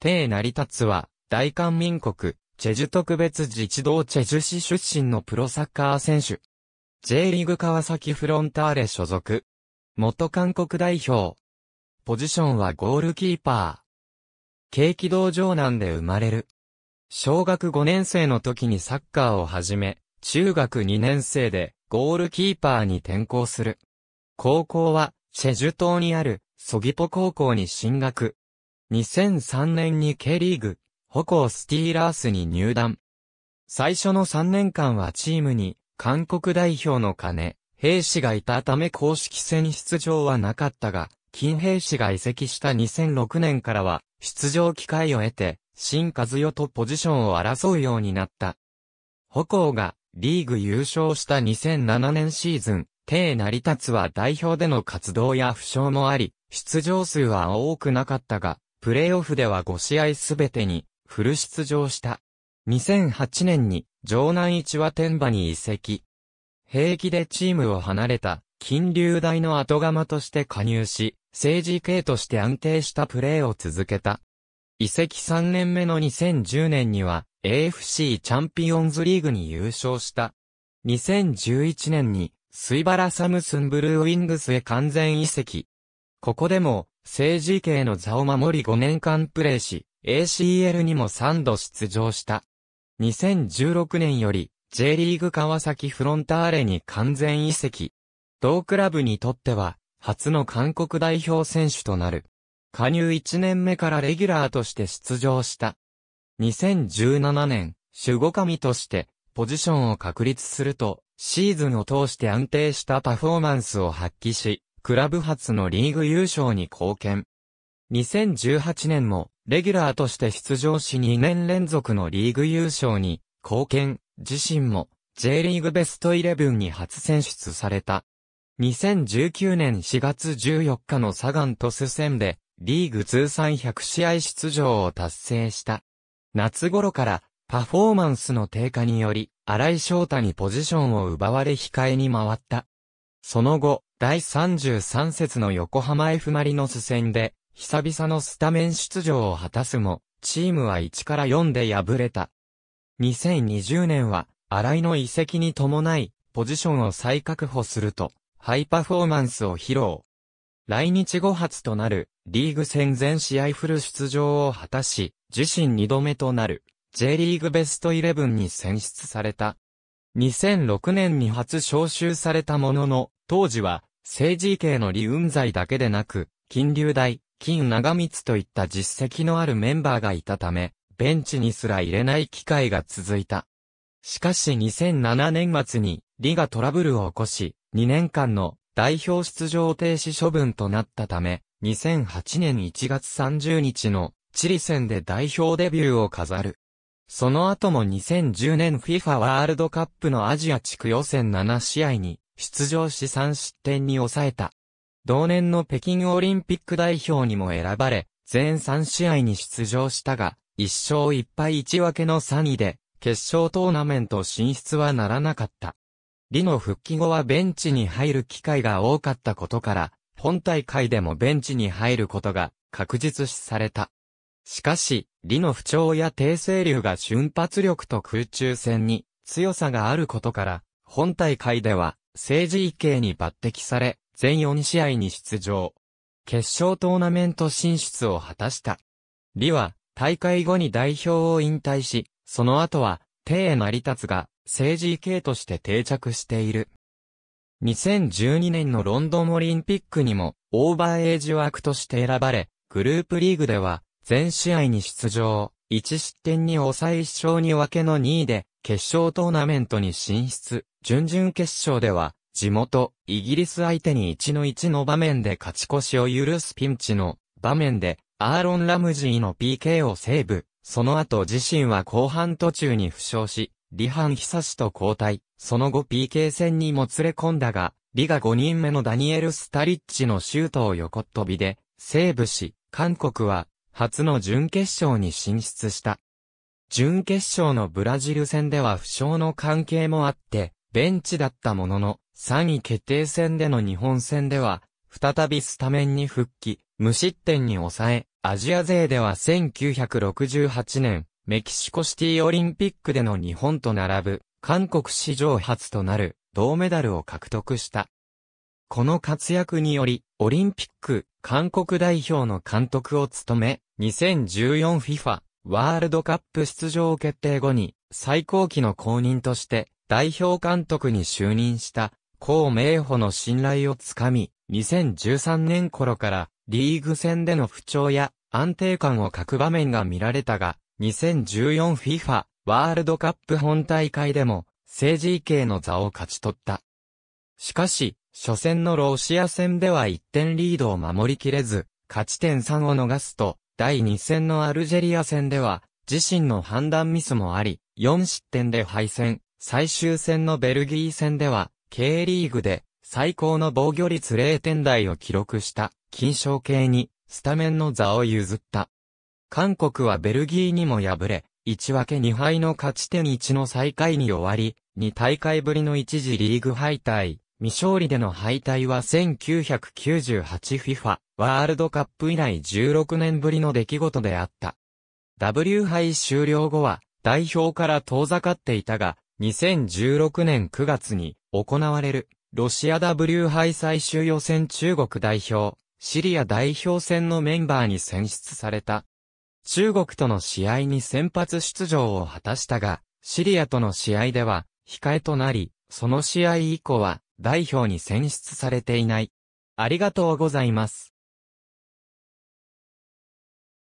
帝成達は、大韓民国、チェジュ特別自治道チェジュ市出身のプロサッカー選手。J リーグ川崎フロンターレ所属。元韓国代表。ポジションはゴールキーパー。景気道場南で生まれる。小学5年生の時にサッカーを始め、中学2年生でゴールキーパーに転校する。高校は、チェジュ島にある、ソギポ高校に進学。2003年に K リーグ、歩行スティーラースに入団。最初の3年間はチームに、韓国代表の金、兵士がいたため公式戦出場はなかったが、金兵士が移籍した2006年からは、出場機会を得て、新和代とポジションを争うようになった。歩行が、リーグ優勝した2007年シーズン、帝成立は代表での活動や負傷もあり、出場数は多くなかったが、プレーオフでは5試合すべてにフル出場した。2008年に城南一和天馬に移籍。平気でチームを離れた金流大の後釜として加入し、政治系として安定したプレーを続けた。移籍3年目の2010年には AFC チャンピオンズリーグに優勝した。2011年に水原サムスンブルーウィングスへ完全移籍。ここでも政治系の座を守り5年間プレーし、ACL にも3度出場した。2016年より J リーグ川崎フロンターレに完全移籍。同クラブにとっては、初の韓国代表選手となる。加入1年目からレギュラーとして出場した。2017年、守護神として、ポジションを確立すると、シーズンを通して安定したパフォーマンスを発揮し、クラブ初のリーグ優勝に貢献。2018年も、レギュラーとして出場し2年連続のリーグ優勝に貢献、自身も J リーグベストイレブンに初選出された。2019年4月14日のサガントス戦で、リーグ通算100試合出場を達成した。夏頃からパフォーマンスの低下により、荒井翔太にポジションを奪われ控えに回った。その後、第33節の横浜 F マリノス戦で、久々のスタメン出場を果たすも、チームは1から4で敗れた。2020年は、新井の移籍に伴い、ポジションを再確保すると、ハイパフォーマンスを披露。来日後発となる、リーグ戦全試合フル出場を果たし、自身2度目となる、J リーグベスト11に選出された。2006年に初招集されたものの、当時は、政治系の李雲罪だけでなく、金流大、金長光といった実績のあるメンバーがいたため、ベンチにすら入れない機会が続いた。しかし2007年末に、李がトラブルを起こし、2年間の代表出場停止処分となったため、2008年1月30日のチリ戦で代表デビューを飾る。その後も2010年 FIFA ワールドカップのアジア地区予選7試合に出場し3失点に抑えた。同年の北京オリンピック代表にも選ばれ、全3試合に出場したが、1勝1敗1分けの3位で、決勝トーナメント進出はならなかった。リの復帰後はベンチに入る機会が多かったことから、本大会でもベンチに入ることが確実視された。しかし、リの不調や低勢流が瞬発力と空中戦に強さがあることから、本大会では政治系に抜擢され、全4試合に出場。決勝トーナメント進出を果たした。李は、大会後に代表を引退し、その後は、帝成り立つが、政治系として定着している。2012年のロンドンオリンピックにも、オーバーエイジ枠として選ばれ、グループリーグでは、全試合に出場、1失点に抑え1勝に分けの2位で、決勝トーナメントに進出。準々決勝では、地元、イギリス相手に1の1の場面で勝ち越しを許すピンチの場面で、アーロン・ラムジーの PK をセーブ。その後自身は後半途中に負傷し、リハン・ヒサシと交代。その後 PK 戦にもつれ込んだが、リが5人目のダニエル・スタリッチのシュートを横っ飛びで、セーブし、韓国は、初の準決勝に進出した。準決勝のブラジル戦では負傷の関係もあって、ベンチだったものの、3位決定戦での日本戦では、再びスタメンに復帰、無失点に抑え、アジア勢では1968年、メキシコシティオリンピックでの日本と並ぶ、韓国史上初となる、銅メダルを獲得した。この活躍により、オリンピック、韓国代表の監督を務め、2014FIFA、ワールドカップ出場決定後に、最高期の公認として、代表監督に就任した、孔明穂の信頼をつかみ、2013年頃からリーグ戦での不調や安定感を欠く場面が見られたが、2014 FIFA ワールドカップ本大会でも、政治位系の座を勝ち取った。しかし、初戦のロシア戦では1点リードを守りきれず、勝ち点3を逃すと、第2戦のアルジェリア戦では、自身の判断ミスもあり、4失点で敗戦。最終戦のベルギー戦では、K リーグで最高の防御率0点台を記録した金賞系にスタメンの座を譲った。韓国はベルギーにも敗れ、1分け2敗の勝ち点1の最下位に終わり、2大会ぶりの一時リーグ敗退。未勝利での敗退は 1998FIFA ワールドカップ以来16年ぶりの出来事であった。W 杯終了後は代表から遠ざかっていたが、2016年9月に行われるロシア W 杯最終予選中国代表、シリア代表戦のメンバーに選出された。中国との試合に先発出場を果たしたが、シリアとの試合では控えとなり、その試合以降は代表に選出されていない。ありがとうございます。